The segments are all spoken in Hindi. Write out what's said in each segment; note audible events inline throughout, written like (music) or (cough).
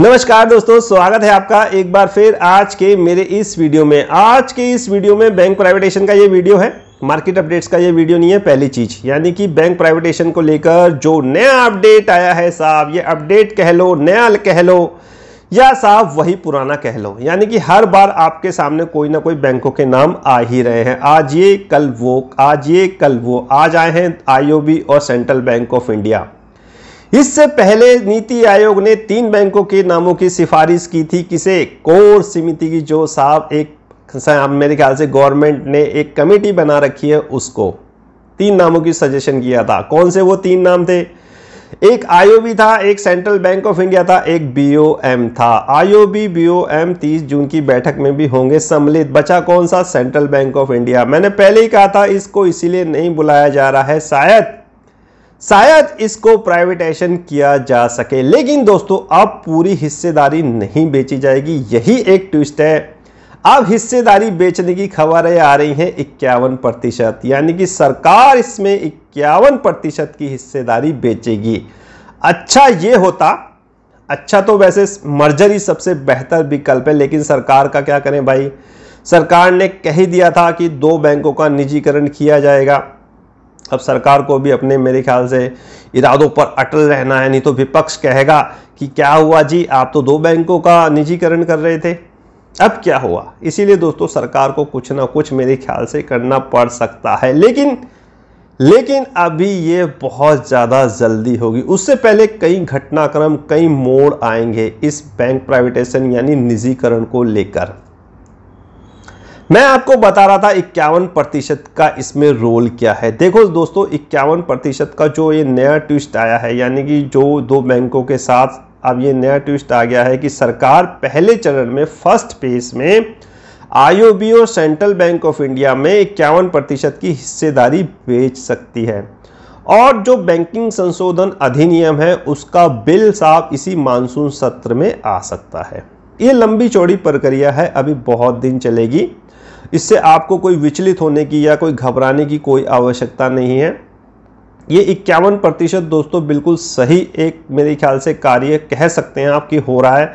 नमस्कार दोस्तों स्वागत है आपका एक बार फिर आज के मेरे इस वीडियो में आज के इस वीडियो में बैंक प्राइवेटेशन का ये वीडियो है मार्केट अपडेट्स का ये वीडियो नहीं है पहली चीज यानी कि बैंक प्राइवेटेशन को लेकर जो नया अपडेट आया है साहब ये अपडेट कह लो नया कह लो या साहब वही पुराना कह लो यानी कि हर बार आपके सामने कोई ना कोई बैंकों के नाम आ ही रहे हैं आज ये कल वो आज ये कल वो आज आए हैं आईओबी और सेंट्रल बैंक ऑफ इंडिया इससे पहले नीति आयोग ने तीन बैंकों के नामों की सिफारिश की थी किसे कोर समिति की जो साहब एक मेरे ख्याल से गवर्नमेंट ने एक कमेटी बना रखी है उसको तीन नामों की सजेशन किया था कौन से वो तीन नाम थे एक आईओबी था एक सेंट्रल बैंक ऑफ इंडिया था एक बीओएम था आईओबी बीओएम 30 जून की बैठक में भी होंगे सम्मिलित बचा कौन सा सेंट्रल बैंक ऑफ इंडिया मैंने पहले ही कहा था इसको इसीलिए नहीं बुलाया जा रहा है शायद शायद इसको प्राइवेटाइजेशन किया जा सके लेकिन दोस्तों अब पूरी हिस्सेदारी नहीं बेची जाएगी यही एक ट्विस्ट है अब हिस्सेदारी बेचने की खबरें आ रही हैं इक्यावन प्रतिशत यानी कि सरकार इसमें इक्यावन प्रतिशत की हिस्सेदारी बेचेगी अच्छा ये होता अच्छा तो वैसे मर्जर ही सबसे बेहतर विकल्प है लेकिन सरकार का क्या करें भाई सरकार ने कह ही दिया था कि दो बैंकों का निजीकरण किया जाएगा अब सरकार को भी अपने मेरे ख्याल से इरादों पर अटल रहना है नहीं तो विपक्ष कहेगा कि क्या हुआ जी आप तो दो बैंकों का निजीकरण कर रहे थे अब क्या हुआ इसीलिए दोस्तों सरकार को कुछ ना कुछ मेरे ख्याल से करना पड़ सकता है लेकिन लेकिन अभी ये बहुत ज़्यादा जल्दी होगी उससे पहले कई घटनाक्रम कई मोड़ आएंगे इस बैंक प्राइवेटेशन यानी निजीकरण को लेकर मैं आपको बता रहा था इक्यावन प्रतिशत का इसमें रोल क्या है देखो दोस्तों इक्यावन प्रतिशत का जो ये नया ट्विस्ट आया है यानी कि जो दो बैंकों के साथ अब ये नया ट्विस्ट आ गया है कि सरकार पहले चरण में फर्स्ट फेज में आईओबी और सेंट्रल बैंक ऑफ इंडिया में इक्यावन प्रतिशत की हिस्सेदारी बेच सकती है और जो बैंकिंग संशोधन अधिनियम है उसका बिल साफ इसी मानसून सत्र में आ सकता है ये लंबी चौड़ी प्रक्रिया है अभी बहुत दिन चलेगी इससे आपको कोई विचलित होने की या कोई घबराने की कोई आवश्यकता नहीं है ये इक्यावन प्रतिशत दोस्तों बिल्कुल सही एक मेरे ख्याल से कार्य कह सकते हैं आपकी हो रहा है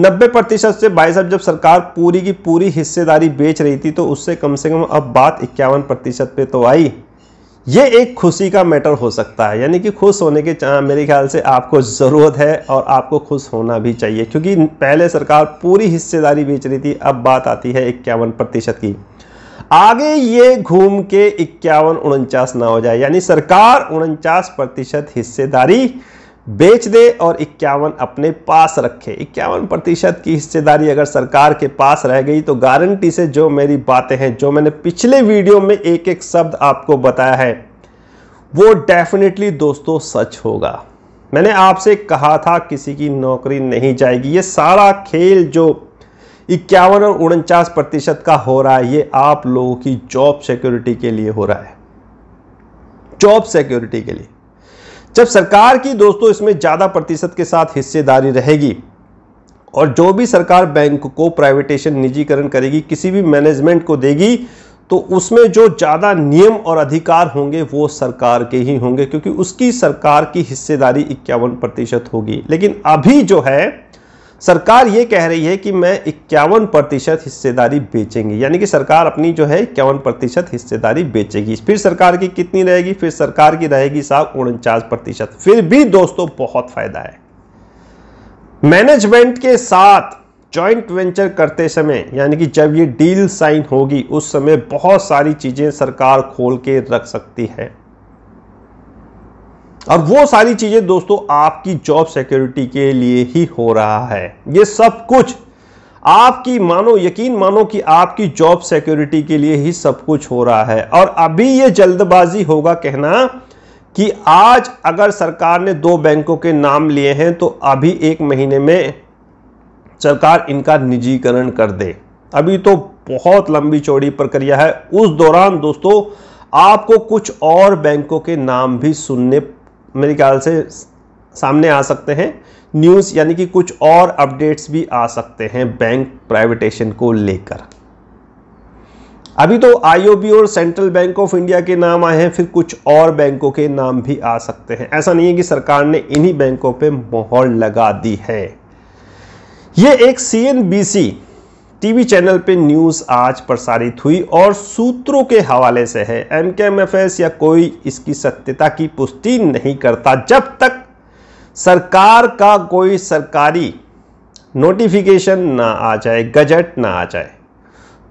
नब्बे प्रतिशत से भाई साहब जब सरकार पूरी की पूरी हिस्सेदारी बेच रही थी तो उससे कम से कम अब बात इक्यावन प्रतिशत पे तो आई ये एक खुशी का मैटर हो सकता है यानी कि खुश होने के मेरे ख्याल से आपको ज़रूरत है और आपको खुश होना भी चाहिए क्योंकि पहले सरकार पूरी हिस्सेदारी बेच रही थी अब बात आती है इक्यावन प्रतिशत की आगे ये घूम के इक्यावन उनचास ना हो जाए यानी सरकार उनचास प्रतिशत हिस्सेदारी बेच दे और इक्यावन अपने पास रखे इक्यावन प्रतिशत की हिस्सेदारी अगर सरकार के पास रह गई तो गारंटी से जो मेरी बातें हैं जो मैंने पिछले वीडियो में एक एक शब्द आपको बताया है वो डेफिनेटली दोस्तों सच होगा मैंने आपसे कहा था किसी की नौकरी नहीं जाएगी ये सारा खेल जो इक्यावन और उनचास प्रतिशत का हो रहा है ये आप लोगों की जॉब सिक्योरिटी के लिए हो रहा है जॉब सिक्योरिटी के लिए जब सरकार की दोस्तों इसमें ज़्यादा प्रतिशत के साथ हिस्सेदारी रहेगी और जो भी सरकार बैंक को प्राइवेटेशन निजीकरण करेगी किसी भी मैनेजमेंट को देगी तो उसमें जो ज़्यादा नियम और अधिकार होंगे वो सरकार के ही होंगे क्योंकि उसकी सरकार की हिस्सेदारी इक्यावन प्रतिशत होगी लेकिन अभी जो है सरकार ये कह रही है कि मैं इक्यावन प्रतिशत हिस्सेदारी बेचेंगी यानी कि सरकार अपनी जो है इक्यावन प्रतिशत हिस्सेदारी बेचेगी फिर सरकार की कितनी रहेगी फिर सरकार की रहेगी साहब उनचास प्रतिशत फिर भी दोस्तों बहुत फायदा है मैनेजमेंट के साथ जॉइंट वेंचर करते समय यानी कि जब ये डील साइन होगी उस समय बहुत सारी चीज़ें सरकार खोल के रख सकती है और वो सारी चीज़ें दोस्तों आपकी जॉब सिक्योरिटी के लिए ही हो रहा है ये सब कुछ आपकी मानो यकीन मानो कि आपकी जॉब सिक्योरिटी के लिए ही सब कुछ हो रहा है और अभी ये जल्दबाजी होगा कहना कि आज अगर सरकार ने दो बैंकों के नाम लिए हैं तो अभी एक महीने में सरकार इनका निजीकरण कर दे अभी तो बहुत लंबी चौड़ी प्रक्रिया है उस दौरान दोस्तों आपको कुछ और बैंकों के नाम भी सुनने मेरे ख्याल से सामने आ सकते हैं न्यूज़ यानी कि कुछ और अपडेट्स भी आ सकते हैं बैंक प्राइवेटेशन को लेकर अभी तो आईओबी और सेंट्रल बैंक ऑफ इंडिया के नाम आए हैं फिर कुछ और बैंकों के नाम भी आ सकते हैं ऐसा नहीं है कि सरकार ने इन्हीं बैंकों पे मोहर लगा दी है ये एक सीएनबीसी टीवी चैनल पे न्यूज़ आज प्रसारित हुई और सूत्रों के हवाले से है एम के एम एफ एस या कोई इसकी सत्यता की पुष्टि नहीं करता जब तक सरकार का कोई सरकारी नोटिफिकेशन ना आ जाए गजट ना आ जाए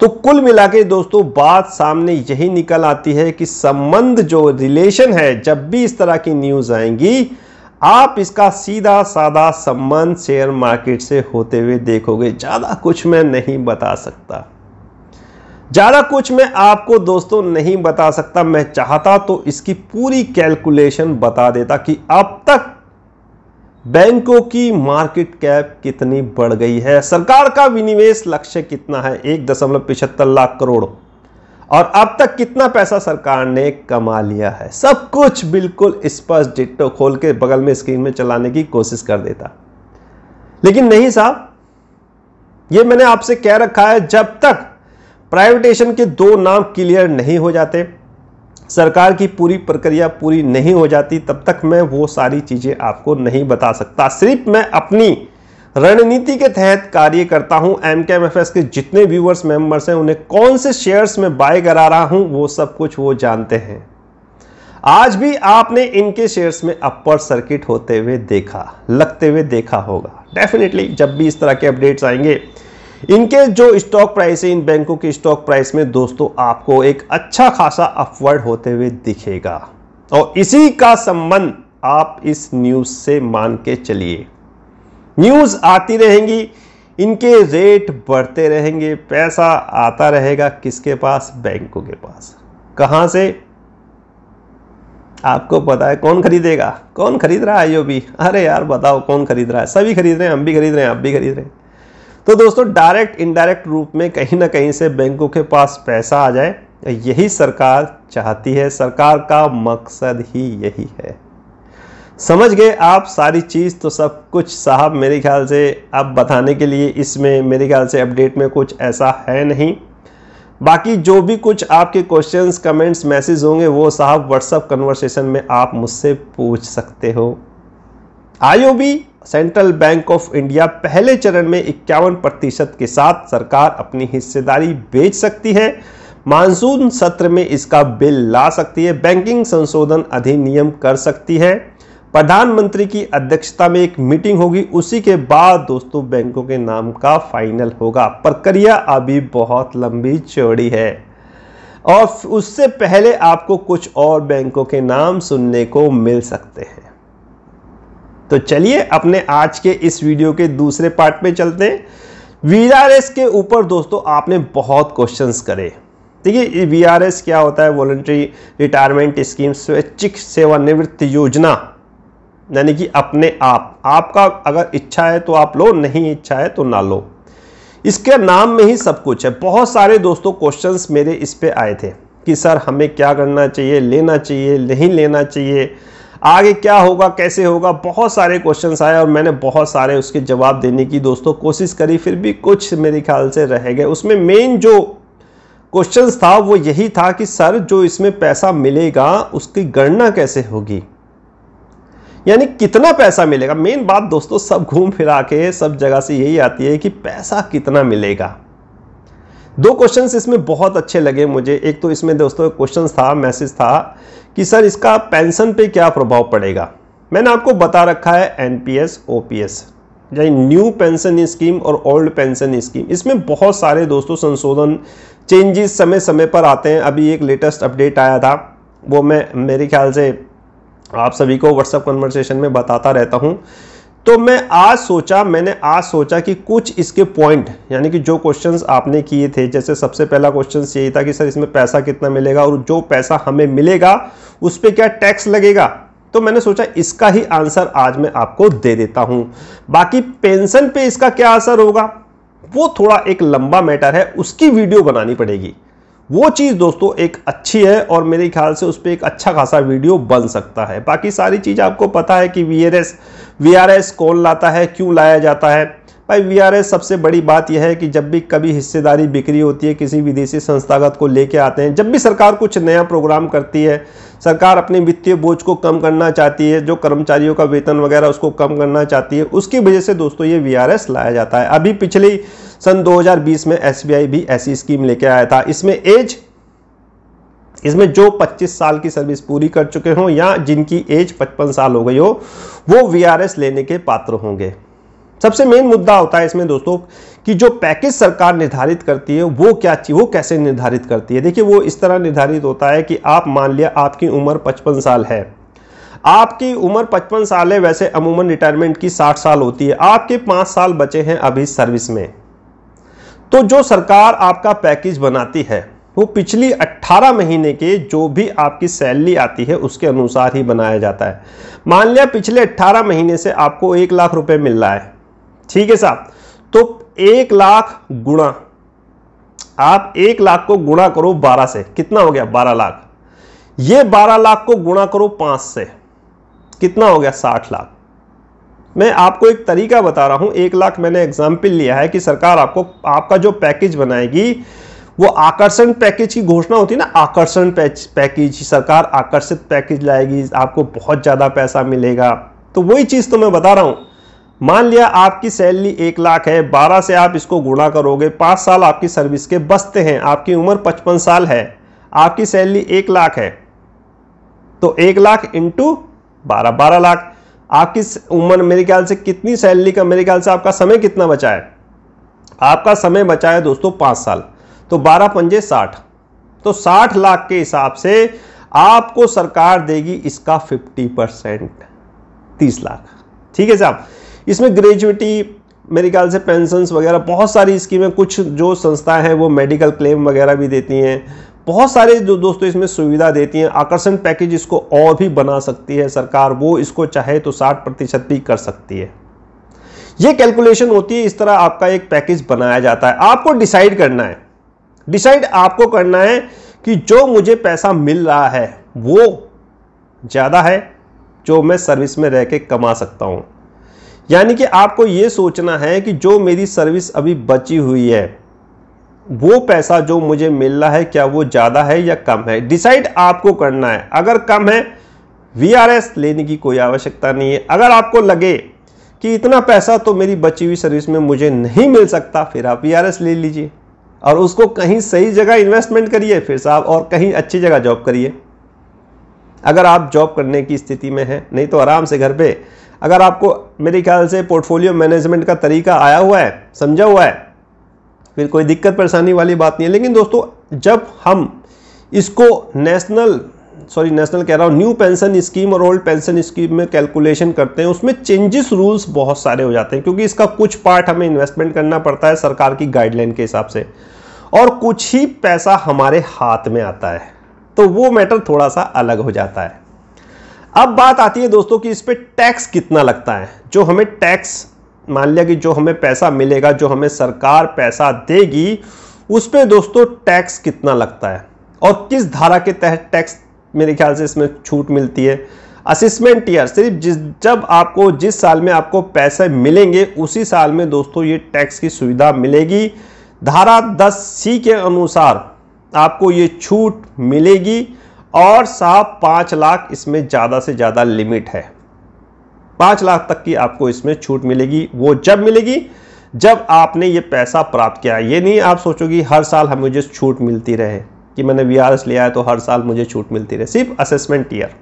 तो कुल मिला के दोस्तों बात सामने यही निकल आती है कि संबंध जो रिलेशन है जब भी इस तरह की न्यूज़ आएंगी आप इसका सीधा साधा संबंध शेयर मार्केट से होते हुए देखोगे ज़्यादा कुछ मैं नहीं बता सकता ज़्यादा कुछ मैं आपको दोस्तों नहीं बता सकता मैं चाहता तो इसकी पूरी कैलकुलेशन बता देता कि अब तक बैंकों की मार्केट कैप कितनी बढ़ गई है सरकार का विनिवेश लक्ष्य कितना है एक दशमलव पिछहत्तर लाख करोड़ और अब तक कितना पैसा सरकार ने कमा लिया है सब कुछ बिल्कुल स्पष्ट डिट्टो खोल के बगल में स्क्रीन में चलाने की कोशिश कर देता लेकिन नहीं साहब ये मैंने आपसे कह रखा है जब तक प्राइवेटेशन के दो नाम क्लियर नहीं हो जाते सरकार की पूरी प्रक्रिया पूरी नहीं हो जाती तब तक मैं वो सारी चीज़ें आपको नहीं बता सकता सिर्फ मैं अपनी रणनीति के तहत कार्य करता हूं एम के एम एफ एस के जितने व्यूवर्स मेंबर्स हैं उन्हें कौन से शेयर्स में बाय करा रहा हूं वो सब कुछ वो जानते हैं आज भी आपने इनके शेयर्स में अपर सर्किट होते हुए देखा लगते हुए देखा होगा डेफिनेटली जब भी इस तरह के अपडेट्स आएंगे इनके जो स्टॉक प्राइस है इन बैंकों के स्टॉक प्राइस में दोस्तों आपको एक अच्छा खासा अपवर्ड होते हुए दिखेगा और इसी का संबंध आप इस न्यूज से मान के चलिए न्यूज़ आती रहेंगी इनके रेट बढ़ते रहेंगे पैसा आता रहेगा किसके पास बैंकों के पास कहाँ से आपको पता है कौन खरीदेगा कौन खरीद रहा है यो भी अरे यार बताओ कौन खरीद रहा है सभी खरीद रहे हैं हम भी खरीद रहे हैं आप भी खरीद रहे हैं तो दोस्तों डायरेक्ट इनडायरेक्ट रूप में कहीं ना कहीं से बैंकों के पास पैसा आ जाए यही सरकार चाहती है सरकार का मकसद ही यही है समझ गए आप सारी चीज़ तो सब कुछ साहब मेरे ख्याल से अब बताने के लिए इसमें मेरे ख्याल से अपडेट में कुछ ऐसा है नहीं बाकी जो भी कुछ आपके क्वेश्चंस कमेंट्स मैसेज होंगे वो साहब व्हाट्सअप कन्वर्सेशन में आप मुझसे पूछ सकते हो IOB central bank of India पहले चरण में इक्यावन प्रतिशत के साथ सरकार अपनी हिस्सेदारी बेच सकती है मानसून सत्र में इसका बिल ला सकती है बैंकिंग संशोधन अधिनियम कर सकती है प्रधानमंत्री की अध्यक्षता में एक मीटिंग होगी उसी के बाद दोस्तों बैंकों के नाम का फाइनल होगा प्रक्रिया अभी बहुत लंबी चौड़ी है और उससे पहले आपको कुछ और बैंकों के नाम सुनने को मिल सकते हैं तो चलिए अपने आज के इस वीडियो के दूसरे पार्ट में चलते हैं वीआरएस के ऊपर दोस्तों आपने बहुत क्वेश्चंस करे ठीक है वीआरएस क्या होता है वॉलंट्री रिटायरमेंट स्कीम स्वैच्छिक सेवानिवृत्त योजना यानी कि अपने आप आपका अगर इच्छा है तो आप लो नहीं इच्छा है तो ना लो इसके नाम में ही सब कुछ है बहुत सारे दोस्तों क्वेश्चंस मेरे इस पे आए थे कि सर हमें क्या करना चाहिए लेना चाहिए नहीं लेना चाहिए आगे क्या होगा कैसे होगा बहुत सारे क्वेश्चंस आए और मैंने बहुत सारे उसके जवाब देने की दोस्तों कोशिश करी फिर भी कुछ मेरे ख्याल से रह गए उसमें मेन जो क्वेश्चंस था वो यही था कि सर जो इसमें पैसा मिलेगा उसकी गणना कैसे होगी यानी कितना पैसा मिलेगा मेन बात दोस्तों सब घूम फिरा के सब जगह से यही आती है कि पैसा कितना मिलेगा दो क्वेश्चंस इसमें बहुत अच्छे लगे मुझे एक तो इसमें दोस्तों क्वेश्चन था मैसेज था कि सर इसका पेंशन पे क्या प्रभाव पड़ेगा मैंने आपको बता रखा है N P S O P S यानी न्यू पेंशन स्कीम और ओल्ड पेंशन स्कीम इसमें बहुत सारे दोस्तों संशोधन चेंजेस समय समय पर आते हैं अभी एक लेटेस्ट अपडेट आया था वो मैं मेरे ख्याल से आप सभी को व्हाट्सअप कन्वर्सेशन में बताता रहता हूँ तो मैं आज सोचा मैंने आज सोचा कि कुछ इसके पॉइंट यानी कि जो क्वेश्चंस आपने किए थे जैसे सबसे पहला क्वेश्चन यही था कि सर इसमें पैसा कितना मिलेगा और जो पैसा हमें मिलेगा उस पर क्या टैक्स लगेगा तो मैंने सोचा इसका ही आंसर आज मैं आपको दे देता हूं बाकी पेंशन पे इसका क्या असर होगा वो थोड़ा एक लंबा मैटर है उसकी वीडियो बनानी पड़ेगी वो चीज़ दोस्तों एक अच्छी है और मेरे ख्याल से उस पर एक अच्छा खासा वीडियो बन सकता है बाकी सारी चीज़ आपको पता है कि V R S V R S कौन लाता है क्यों लाया जाता है भाई वी आर एस सबसे बड़ी बात यह है कि जब भी कभी हिस्सेदारी बिक्री होती है किसी विदेशी संस्थागत को लेके आते हैं जब भी सरकार कुछ नया प्रोग्राम करती है सरकार अपने वित्तीय बोझ को कम करना चाहती है जो कर्मचारियों का वेतन वगैरह उसको कम करना चाहती है उसकी वजह से दोस्तों ये वी लाया जाता है अभी पिछली सन 2020 में एसबीआई भी ऐसी स्कीम लेके आया था इसमें एज इसमें जो 25 साल की सर्विस पूरी कर चुके हों या जिनकी एज 55 साल हो गई हो वो वीआरएस लेने के पात्र होंगे सबसे मेन मुद्दा होता है इसमें दोस्तों कि जो पैकेज सरकार निर्धारित करती है वो क्या चीज वो कैसे निर्धारित करती है देखिए वो इस तरह निर्धारित होता है कि आप मान लिया आपकी उम्र 55 साल है आपकी उम्र 55 साल है वैसे अमूमन रिटायरमेंट की 60 साल होती है आपके पांच साल बचे हैं अभी सर्विस में तो जो सरकार आपका पैकेज बनाती है वो पिछली 18 महीने के जो भी आपकी सैलरी आती है उसके अनुसार ही बनाया जाता है मान लिया पिछले 18 महीने से आपको एक लाख रुपए मिल रहा है ठीक है साहब तो एक लाख गुणा आप एक लाख को गुणा करो बारह से कितना हो गया बारह लाख ये बारह लाख को गुणा करो पांच से कितना हो गया साठ लाख मैं आपको एक तरीका बता रहा हूं एक लाख मैंने एग्जाम्पल लिया है कि सरकार आपको आपका जो पैकेज बनाएगी वो आकर्षण पैकेज की घोषणा होती है ना आकर्षण पैकेज सरकार आकर्षित पैकेज लाएगी आपको बहुत ज़्यादा पैसा मिलेगा तो वही चीज़ तो मैं बता रहा हूं मान लिया आपकी सैलरी एक लाख है बारह से आप इसको गुणा करोगे पांच साल आपकी सर्विस के बसते हैं आपकी उम्र पचपन साल है आपकी सैलरी एक लाख है तो एक लाख इंटू बारह बारह लाख आप किस उम्र मेरे ख्याल से कितनी सैलरी का मेरे ख्याल से आपका समय कितना बचा है आपका समय बचा है दोस्तों पाँच साल तो बारह पंजे साठ तो साठ लाख के हिसाब से आपको सरकार देगी इसका फिफ्टी परसेंट तीस लाख ठीक है साहब इसमें ग्रेजुएटी मेरे ख्याल से पेंशन वगैरह बहुत सारी स्कीमें कुछ जो संस्थाएं हैं वो मेडिकल क्लेम वगैरह भी देती हैं बहुत सारे जो दोस्तों इसमें सुविधा देती हैं आकर्षण पैकेज इसको और भी बना सकती है सरकार वो इसको चाहे तो साठ प्रतिशत भी कर सकती है ये कैलकुलेशन होती है इस तरह आपका एक पैकेज बनाया जाता है आपको डिसाइड करना है डिसाइड आपको करना है कि जो मुझे पैसा मिल रहा है वो ज़्यादा है जो मैं सर्विस में रह के कमा सकता हूँ यानी कि आपको ये सोचना है कि जो मेरी सर्विस अभी बची हुई है वो पैसा जो मुझे मिल रहा है क्या वो ज़्यादा है या कम है डिसाइड आपको करना है अगर कम है वीआरएस लेने की कोई आवश्यकता नहीं है अगर आपको लगे कि इतना पैसा तो मेरी बची हुई सर्विस में मुझे नहीं मिल सकता फिर आप वीआरएस ले लीजिए और उसको कहीं सही जगह इन्वेस्टमेंट करिए फिर साहब और कहीं अच्छी जगह जॉब करिए अगर आप जॉब करने की स्थिति में हैं नहीं तो आराम से घर पे अगर आपको मेरे ख्याल से पोर्टफोलियो मैनेजमेंट का तरीका आया हुआ है समझा हुआ है फिर कोई दिक्कत परेशानी वाली बात नहीं है लेकिन दोस्तों जब हम इसको नेशनल सॉरी नेशनल कह रहा हूँ न्यू पेंशन स्कीम और ओल्ड पेंशन स्कीम में कैलकुलेशन करते हैं उसमें चेंजेस रूल्स बहुत सारे हो जाते हैं क्योंकि इसका कुछ पार्ट हमें इन्वेस्टमेंट करना पड़ता है सरकार की गाइडलाइन के हिसाब से और कुछ ही पैसा हमारे हाथ में आता है तो वो मैटर थोड़ा सा अलग हो जाता है अब बात आती है दोस्तों कि इस पर टैक्स कितना लगता है जो हमें टैक्स मान लिया कि जो हमें पैसा मिलेगा जो हमें सरकार पैसा देगी उस पर दोस्तों टैक्स कितना लगता है और किस धारा के तहत टैक्स मेरे ख्याल से इसमें छूट मिलती है असिस्मेंट ईयर सिर्फ जिस जब आपको जिस साल में आपको पैसे मिलेंगे उसी साल में दोस्तों ये टैक्स की सुविधा मिलेगी धारा 10 सी के अनुसार आपको ये छूट मिलेगी और साहब पाँच लाख इसमें ज़्यादा से ज़्यादा लिमिट है पांच लाख तक की आपको इसमें छूट मिलेगी वो जब मिलेगी जब आपने ये पैसा प्राप्त किया ये नहीं आप सोचोगे हर साल हमें मुझे छूट मिलती रहे कि मैंने वी लिया है तो हर साल मुझे छूट मिलती रहे सिर्फ असेसमेंट ईयर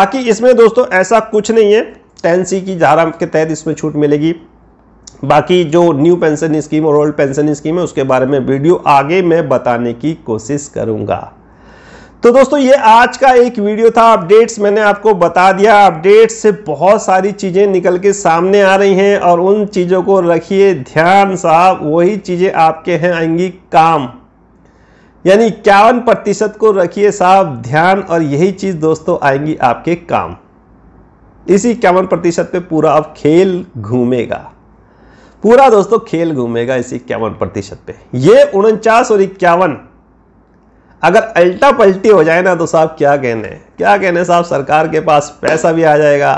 बाकी इसमें दोस्तों ऐसा कुछ नहीं है टेन सी की धारा के तहत इसमें छूट मिलेगी बाकी जो न्यू पेंशन स्कीम और ओल्ड पेंशन स्कीम है उसके बारे में वीडियो आगे मैं बताने की कोशिश करूंगा तो दोस्तों ये आज का एक वीडियो था अपडेट्स मैंने आपको बता दिया अपडेट्स से बहुत सारी चीज़ें निकल के सामने आ रही हैं और उन चीज़ों को रखिए ध्यान साहब वही चीज़ें आपके हैं आएंगी काम यानी इक्यावन प्रतिशत को रखिए साहब ध्यान और यही चीज़ दोस्तों आएंगी आपके काम इसी इक्यावन प्रतिशत पे पूरा अब खेल घूमेगा पूरा दोस्तों खेल घूमेगा इसी इक्यावन प्रतिशत पे ये उनचास और इक्यावन अगर अल्टा पल्टी हो जाए ना तो साहब क्या कहने क्या कहने साहब सरकार के पास पैसा भी आ जाएगा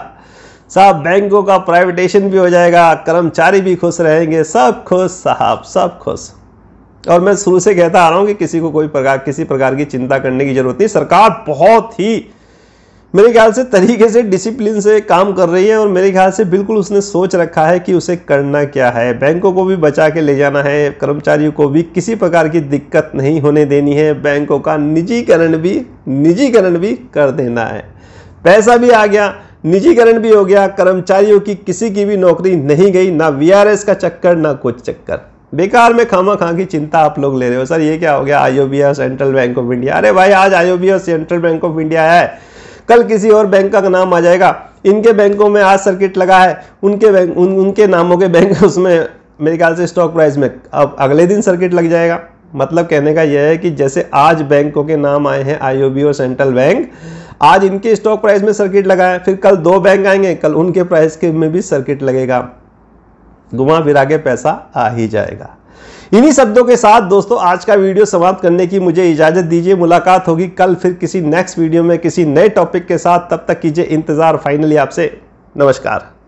साहब बैंकों का प्राइवेटेशन भी हो जाएगा कर्मचारी भी खुश रहेंगे सब खुश साहब सब खुश और मैं शुरू से कहता आ रहा हूँ कि किसी को कोई प्रकार किसी प्रकार की चिंता करने की जरूरत नहीं सरकार बहुत ही मेरे ख्याल से तरीके से डिसिप्लिन से काम कर रही है और मेरे ख्याल से बिल्कुल उसने सोच रखा है कि उसे करना क्या है बैंकों को भी बचा के ले जाना है कर्मचारियों को भी किसी प्रकार की दिक्कत नहीं होने देनी है बैंकों का निजीकरण भी निजीकरण भी कर देना है पैसा भी आ गया निजीकरण भी हो गया कर्मचारियों की किसी की भी नौकरी नहीं गई ना वी का चक्कर ना कुछ चक्कर बेकार में खामा खां की चिंता आप लोग ले रहे हो सर ये क्या हो गया आईओबीआर सेंट्रल बैंक ऑफ इंडिया अरे भाई आज आईओबीआर सेंट्रल बैंक ऑफ इंडिया है कल किसी और बैंक का नाम आ जाएगा इनके बैंकों में आज सर्किट लगा है उनके उन, उनके नामों के बैंक (laughs) उसमें मेरे ख्याल से स्टॉक प्राइस में अब अगले दिन सर्किट लग जाएगा मतलब कहने का यह है कि जैसे आज बैंकों के नाम आए हैं आईओबी और सेंट्रल बैंक आज इनके स्टॉक प्राइस में सर्किट लगा है फिर कल दो बैंक आएंगे कल उनके प्राइस के में भी सर्किट लगेगा घुमा फिरा के पैसा आ ही जाएगा इन्हीं शब्दों के साथ दोस्तों आज का वीडियो समाप्त करने की मुझे इजाजत दीजिए मुलाकात होगी कल फिर किसी नेक्स्ट वीडियो में किसी नए टॉपिक के साथ तब तक कीजिए इंतजार फाइनली आपसे नमस्कार